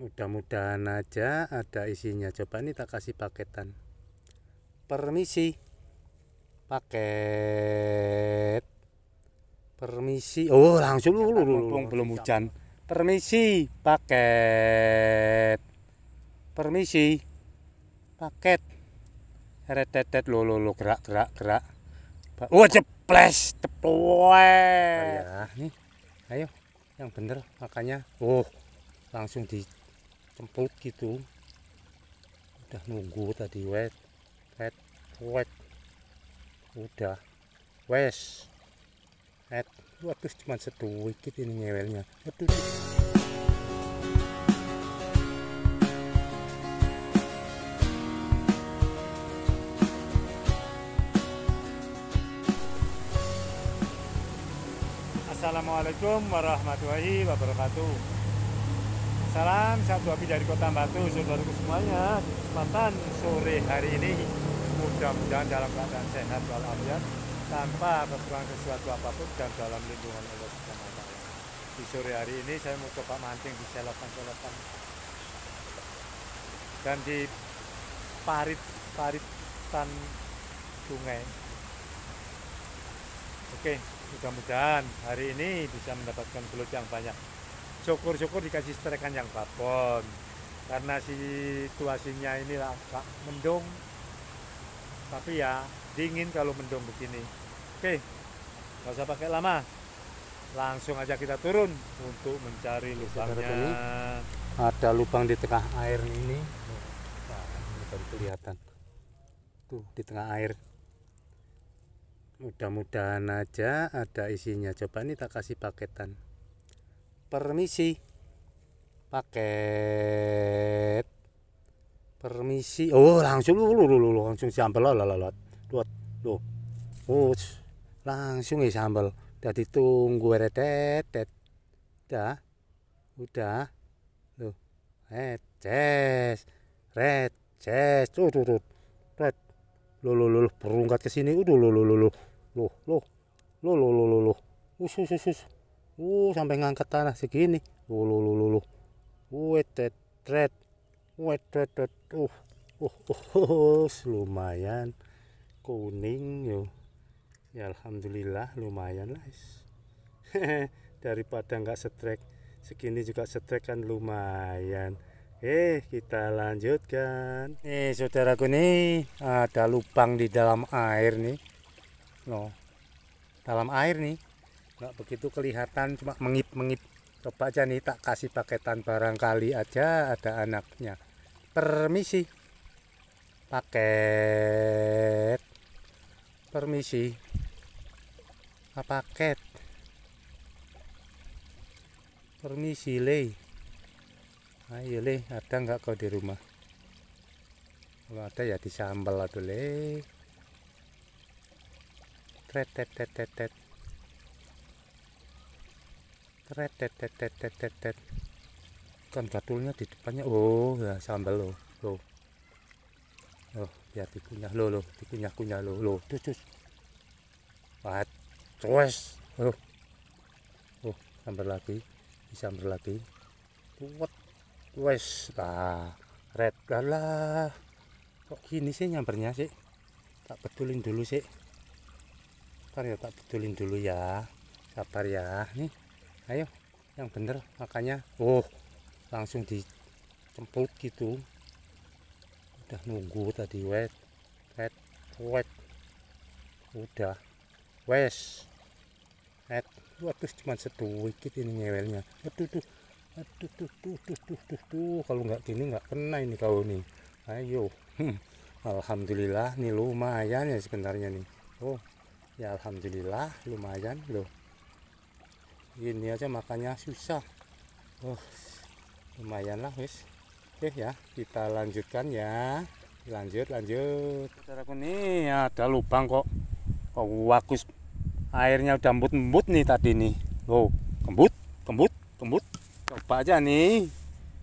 mudah-mudahan aja ada isinya coba ini tak kasih paketan permisi paket permisi oh langsung lu lu belum hujan permisi paket permisi paket retetet lo lo lo gerak gerak gerak wah oh, ceples ceploe oh ya nih ayo yang bener makanya oh langsung di kemput gitu udah nunggu tadi wet wet wet udah wes wet waduh cuma satu wikit ini ngewelnya waduh Assalamualaikum warahmatullahi wabarakatuh Salam satu api dari Kota Batu, saudaraku semuanya. Mantan sore hari ini mudah-mudahan dalam keadaan sehat walafiat tanpa berkurang sesuatu apapun dan dalam lindungan Allah Subhanahu wa taala. Di sore hari ini saya mau coba mancing di selokan-selokan dan di parit-parit tan sungai. Oke, mudah-mudahan hari ini bisa mendapatkan belut yang banyak syukur-syukur dikasih setrikan yang babon karena situasinya ini agak mendung tapi ya dingin kalau mendung begini oke nggak usah pakai lama langsung aja kita turun untuk mencari lubangnya ada lubang di tengah air ini ini baru kelihatan tuh di tengah air mudah-mudahan aja ada isinya coba ini tak kasih paketan permisi paket permisi oh langsung lu lu lu langsung sambal lo, lo, lo, dua lu oh langsung ya sambal jadi tunggu retet tet udah udah lu reces reces tuh tuh tuh red lu lu lu berungkat ke sini udah lu lu lu lu lu lu lu lu lu lu usus usus Uh, sampai ngangkat tanah segini. Uh, lu lu wet lu. Wet Wet tret tret. Uh, uh, uh, lumayan kuning yo. Ya alhamdulillah lumayan lah. Daripada nggak setrek segini juga setrek kan lumayan. Eh, kita lanjutkan. Eh, saudaraku nih ada lubang di dalam air nih. Loh. Dalam air nih nggak begitu kelihatan cuma mengip-mengip coba aja nih tak kasih paketan barangkali aja ada anaknya permisi paket permisi apa ah, paket permisi le ayo ah, iya, le ada nggak kau di rumah kalau ada ya disambal aduh le tret tret tret tret, tret. Red tet tet tet tet tet tet kan gatulnya di depannya oh ya sambal lo lo oh biar dikunyah lo lo dikunyah kunya lo lo Tusus, cus ah cus oh oh sambal lagi sambal lagi kuat wes lah red lah kok gini sih nyampernya sih tak betulin dulu sih ntar ya tak betulin dulu ya sabar ya nih ayo yang bener makanya oh langsung dicemput gitu udah nunggu tadi wet wet wet udah wes wet waduh cuma satu sedikit ini nyewelnya aduh tuh aduh tuh tuh tuh tuh tuh tuh kalau nggak gini nggak kena ini kau nih ayo hmm. alhamdulillah nih lumayan ya sebenarnya nih oh ya alhamdulillah lumayan loh ini aja makanya susah oh, lumayan lah wis oke ya kita lanjutkan ya lanjut lanjut saudaraku nih ada lubang kok kok wakus airnya udah embut embut nih tadi nih Oh, kembut kembut kembut coba aja nih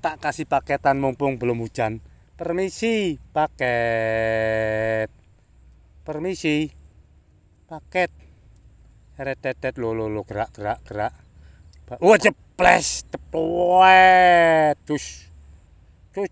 tak kasih paketan mumpung belum hujan permisi paket permisi paket retetet lo lo lo gerak gerak gerak wah oh, jeples tepuet cus cus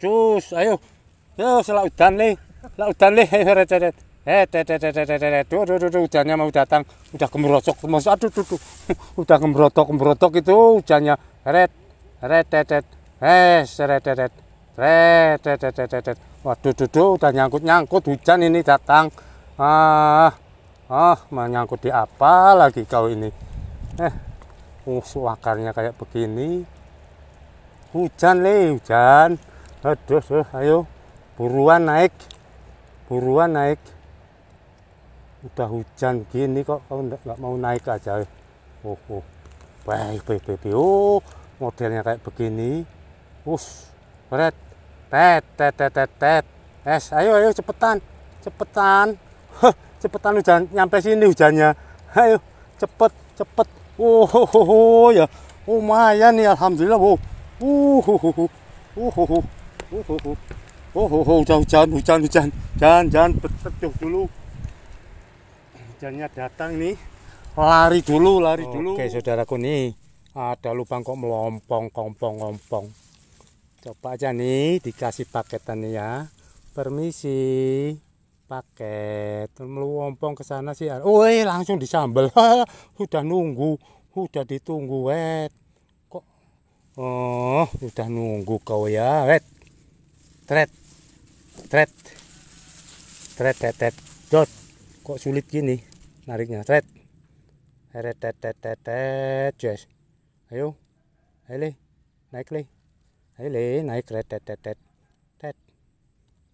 cus ayo yo selak udan nih selak udan nih ayo retetet eh tetet tetet tetet tuh tuh tuh hujannya mau datang udah kemerocok masuk aduh tuh tuh udah kemerotok kemerotok itu hujannya red, ret tetet eh seret tetet ret tetet tetet waduh tuh tuh udah nyangkut nyangkut hujan ini datang ah ah menyangkut di apa lagi kau ini eh musuh akarnya kayak begini hujan le hujan aduh, aduh ayo buruan naik buruan naik udah hujan gini kok kau nggak mau naik aja oh oh baik baik baik, baik. oh modelnya kayak begini us red tet tet tet tet Es, ayo ayo cepetan cepetan Heh, cepetan hujan nyampe sini hujannya ayo cepet cepet oh, oh, oh, oh ya lumayan nih alhamdulillah wow uh uh uh uh uh uh uh oh, oh, oh, hujan hujan hujan hujan jangan jangan petuh dulu hujannya datang nih lari dulu lari oke, dulu oke saudaraku nih ada lubang kok melompong kompong kompong coba aja nih dikasih paketan nih ya permisi paket meluompong ke sana sih oh langsung disambel sudah nunggu sudah ditunggu wet kok oh sudah nunggu kau ya wet tret tret tret tret tret dot kok sulit gini nariknya tret tret tret tret tret tret yes ayo ayo naik le ayo le naik tret tret tret tret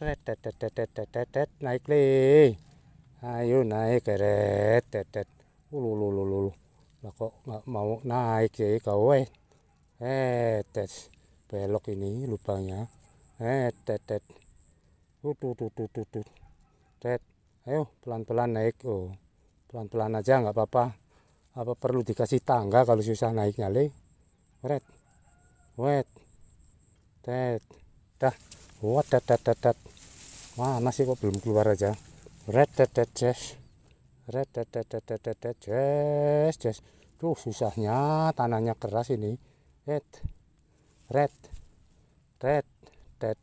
Tet, tet, tet, tet, tet, tet, tet, naik le Ayo naik keret, tet, tet. Ulu, uh, ulu, kok nggak mau naik ya kau eh. Eh, tet. Belok ini lubangnya. Eh, tet, tet. Tet. Ayo pelan-pelan naik. Oh, pelan-pelan aja nggak apa-apa. Apa perlu dikasih tangga kalau susah naiknya le Red. Wet. Tet. Dah. Wat, tet, tet, tet. Wah, nasi kok belum keluar aja. Red red red jazz. Red red red red red red jazz jazz. Tuh susahnya tanahnya keras ini. Red red red red.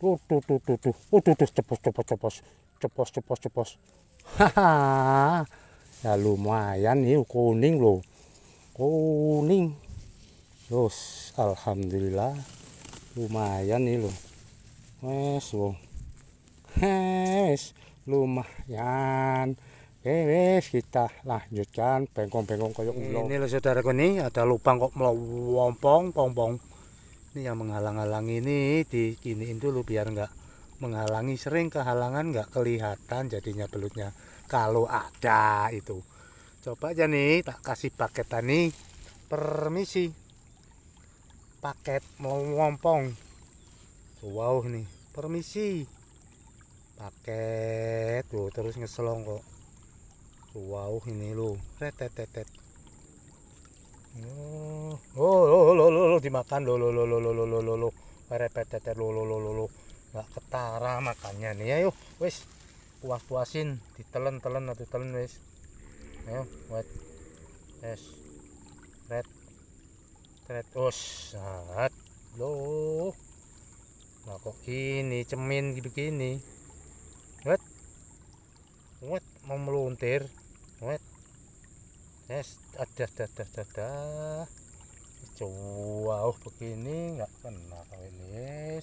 Tuh tuh tuh tuh tuh. Oh tuh tuh cepos cepos cepos cepos cepos cepos. Haha. ya lumayan nih kuning loh. Kuning. Terus alhamdulillah lumayan nih loh. Wes loh. Hes, lumayan oke eh, wes kita lanjutkan bengkong-bengkong koyok ulo ini loh saudara ini ada lubang kok melompong pompong ini yang menghalang-halangi ini di dikiniin dulu biar enggak menghalangi sering kehalangan enggak kelihatan jadinya belutnya kalau ada itu coba aja nih tak kasih paket tani permisi paket melompong wow nih permisi paket tuh terus ngeselong kok wow ini lo retetetet oh oh lo oh, lo oh, lo oh, lo dimakan lo lo lo lo lo lo lo lo lo repetetet lo lo lo lo lo nggak ketara makannya nih ayo wes puas puasin ditelen telen atau telen wes ayo wet es red red os saat lo nah kok ini cemin gitu gini wet mau meluntir wet yes ada ada ada ada oh begini nggak kena kali ini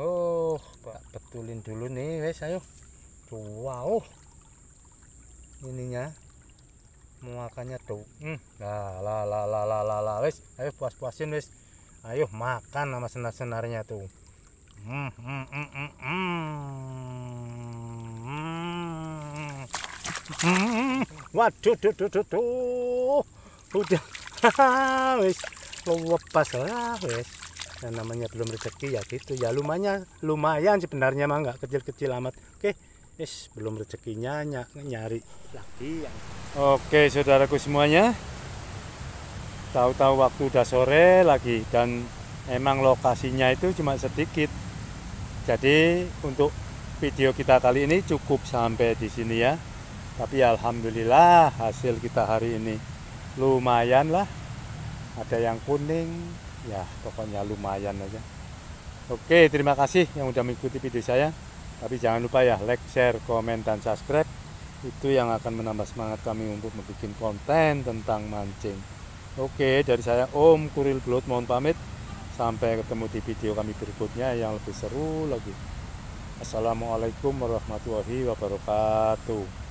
oh pak betulin dulu nih wes ayo oh ininya muakannya tuh hmm. lah lah lah lah lah lah wes ayo puas puasin wes ayo makan sama senar senarnya tuh hmm hmm hmm hmm, hmm. Waduh, duh, duh, duh, duh. Udah. wis lepas lah wis. Yang namanya belum rezeki ya gitu. Ya lumanya, lumayan sebenarnya mah nggak kecil-kecil amat. Oke. Wis belum rezekinya ny nyari lagi yang Oke, saudaraku semuanya. Tahu-tahu waktu udah sore lagi dan emang lokasinya itu cuma sedikit. Jadi untuk video kita kali ini cukup sampai di sini ya tapi alhamdulillah hasil kita hari ini lumayan lah ada yang kuning ya pokoknya lumayan aja oke terima kasih yang udah mengikuti video saya tapi jangan lupa ya like share komen dan subscribe itu yang akan menambah semangat kami untuk membuat konten tentang mancing oke dari saya Om Kuril Blood mohon pamit sampai ketemu di video kami berikutnya yang lebih seru lagi Assalamualaikum warahmatullahi wabarakatuh